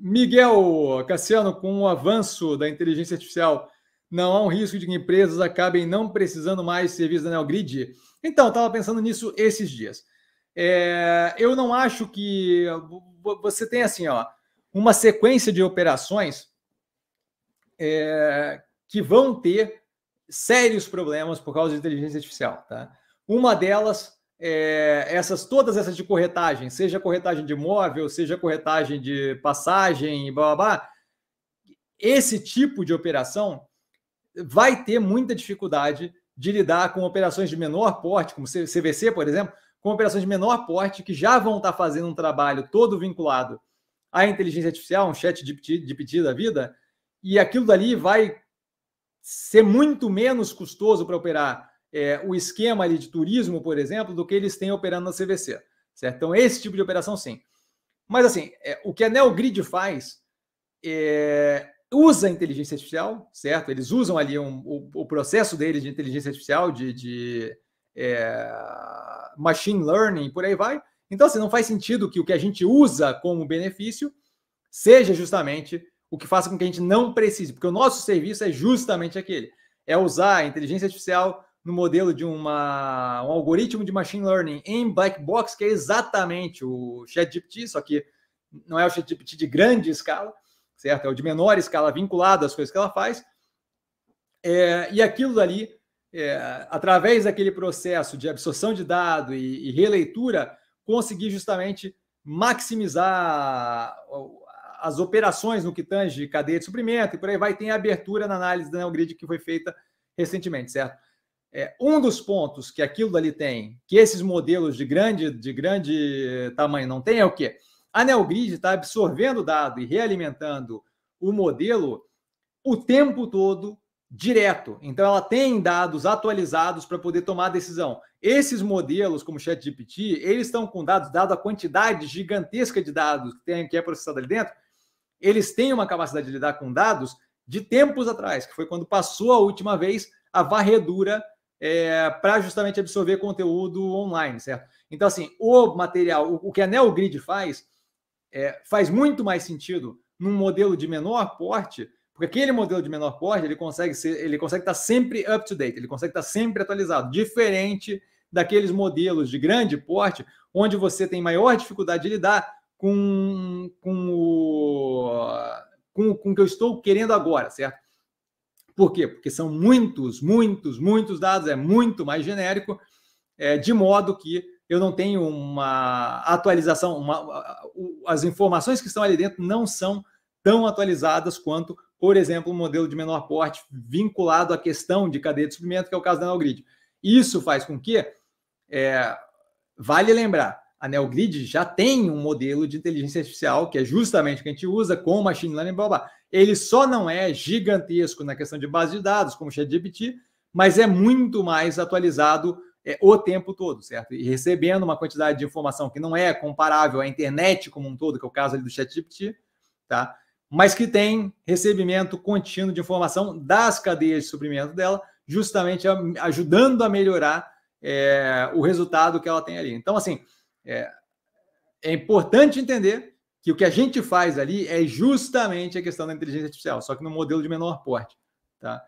Miguel Cassiano, com o avanço da inteligência artificial, não há um risco de que empresas acabem não precisando mais de serviços da Neogrid? Então, estava pensando nisso esses dias. É, eu não acho que você tem assim, ó, uma sequência de operações é, que vão ter sérios problemas por causa de inteligência artificial. Tá? Uma delas é, essas todas essas de corretagem, seja corretagem de imóvel, seja corretagem de passagem, blá, blá, blá, esse tipo de operação vai ter muita dificuldade de lidar com operações de menor porte, como CVC, por exemplo, com operações de menor porte que já vão estar fazendo um trabalho todo vinculado à inteligência artificial, um chat de GPT da vida, e aquilo dali vai ser muito menos custoso para operar é, o esquema ali de turismo, por exemplo, do que eles têm operando na CVC. Certo? Então, esse tipo de operação, sim. Mas, assim, é, o que a NeoGrid faz é, usa a inteligência artificial, certo? Eles usam ali um, o, o, processo deles de inteligência artificial, de, de é, machine learning, por aí vai. Então, assim, não faz sentido que o que a gente usa como benefício seja justamente o que faça com que a gente não precise, porque o nosso serviço é justamente aquele: é usar a inteligência artificial, no modelo de uma, um algoritmo de machine learning em black box, que é exatamente o ChatGPT, só que não é o ChatGPT de grande escala, certo? É o de menor escala vinculado às coisas que ela faz. É, e aquilo ali, é, através daquele processo de absorção de dado e, e releitura, conseguir justamente maximizar as operações no que tange cadeia de suprimento e por aí vai. Tem a abertura na análise da NeoGrid que foi feita recentemente, certo? É, um dos pontos que aquilo dali tem, que esses modelos de grande, de grande eh, tamanho não tem, é o quê? A Neogrid está absorvendo dado e realimentando o modelo o tempo todo direto. Então, ela tem dados atualizados para poder tomar decisão. Esses modelos, como o ChatGPT, eles estão com dados, dado a quantidade gigantesca de dados que, tem, que é processado ali dentro, eles têm uma capacidade de lidar com dados de tempos atrás, que foi quando passou a última vez a varredura é, para justamente absorver conteúdo online, certo? Então, assim, o material, o, o que a NeoGrid faz, é, faz muito mais sentido num modelo de menor porte, porque aquele modelo de menor porte ele consegue ser, ele consegue estar tá sempre up to date, ele consegue estar tá sempre atualizado, diferente daqueles modelos de grande porte, onde você tem maior dificuldade de lidar com, com o com, com o que eu estou querendo agora, certo? Por quê? Porque são muitos, muitos, muitos dados, é muito mais genérico, é, de modo que eu não tenho uma atualização, uma, as informações que estão ali dentro não são tão atualizadas quanto, por exemplo, o um modelo de menor porte vinculado à questão de cadeia de suprimento, que é o caso da Nelgrid. Isso faz com que, é, vale lembrar, a Nelgrid já tem um modelo de inteligência artificial, que é justamente o que a gente usa com machine learning, blá, blá. Ele só não é gigantesco na questão de base de dados, como o ChatGPT, mas é muito mais atualizado é, o tempo todo, certo? E recebendo uma quantidade de informação que não é comparável à internet como um todo, que é o caso ali do ChatGPT, tá? Mas que tem recebimento contínuo de informação das cadeias de suprimento dela, justamente ajudando a melhorar é, o resultado que ela tem ali. Então, assim, é, é importante entender que o que a gente faz ali é justamente a questão da inteligência artificial, só que no modelo de menor porte, tá?